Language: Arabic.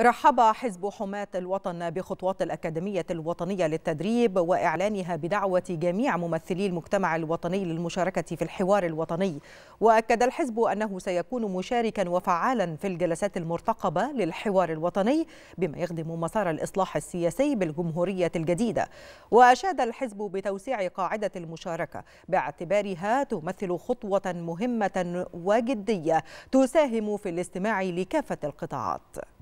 رحب حزب حماة الوطن بخطوات الأكاديمية الوطنية للتدريب وإعلانها بدعوة جميع ممثلي المجتمع الوطني للمشاركة في الحوار الوطني وأكد الحزب أنه سيكون مشاركا وفعالا في الجلسات المرتقبة للحوار الوطني بما يخدم مسار الإصلاح السياسي بالجمهورية الجديدة وأشاد الحزب بتوسيع قاعدة المشاركة باعتبارها تمثل خطوة مهمة وجدية تساهم في الاستماع لكافة القطاعات